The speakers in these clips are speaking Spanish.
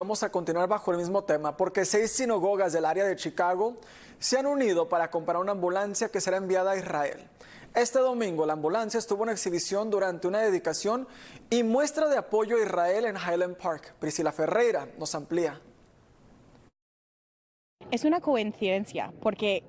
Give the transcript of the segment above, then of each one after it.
Vamos a continuar bajo el mismo tema porque seis sinagogas del área de Chicago se han unido para comprar una ambulancia que será enviada a Israel. Este domingo la ambulancia estuvo en exhibición durante una dedicación y muestra de apoyo a Israel en Highland Park. Priscila Ferreira nos amplía. Es una coincidencia porque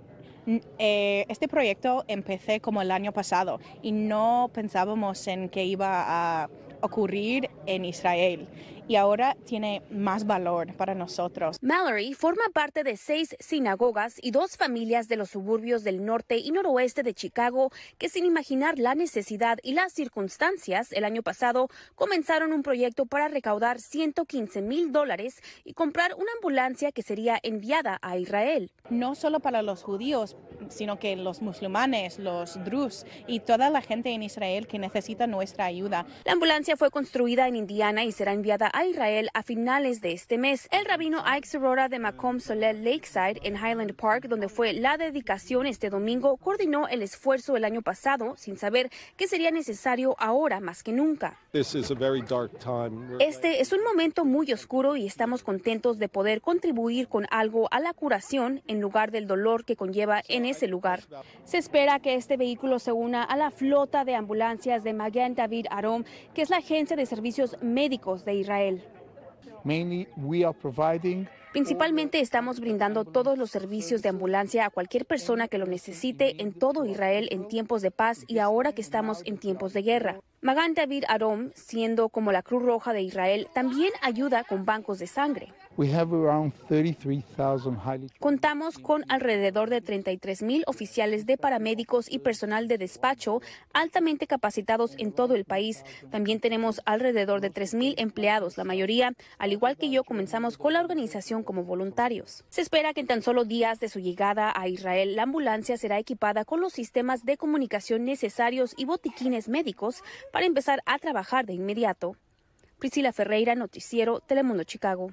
mm, eh, este proyecto empecé como el año pasado y no pensábamos en que iba a ocurrir en Israel y ahora tiene más valor para nosotros. Mallory forma parte de seis sinagogas y dos familias de los suburbios del norte y noroeste de Chicago que sin imaginar la necesidad y las circunstancias el año pasado comenzaron un proyecto para recaudar 115 mil dólares y comprar una ambulancia que sería enviada a Israel. No solo para los judíos, sino que los musulmanes, los drus y toda la gente en Israel que necesita nuestra ayuda. La ambulancia fue construida en Indiana y será enviada a Israel a finales de este mes. El rabino Ike aurora de Macomb Solel Lakeside en Highland Park, donde fue la dedicación este domingo, coordinó el esfuerzo el año pasado sin saber que sería necesario ahora más que nunca. Este es un momento muy oscuro y estamos contentos de poder contribuir con algo a la curación en lugar del dolor que conlleva en ese lugar. Se espera que este vehículo se una a la flota de ambulancias de Magen David Arom, que es la agencia de servicios médicos de Israel. Principalmente estamos brindando todos los servicios de ambulancia a cualquier persona que lo necesite en todo Israel en tiempos de paz y ahora que estamos en tiempos de guerra. Magán David Arom, siendo como la Cruz Roja de Israel, también ayuda con bancos de sangre. Contamos con alrededor de 33.000 oficiales de paramédicos y personal de despacho altamente capacitados en todo el país. También tenemos alrededor de 3.000 empleados. La mayoría, al igual que yo, comenzamos con la organización como voluntarios. Se espera que en tan solo días de su llegada a Israel, la ambulancia será equipada con los sistemas de comunicación necesarios y botiquines médicos para empezar a trabajar de inmediato. Priscila Ferreira, Noticiero Telemundo Chicago.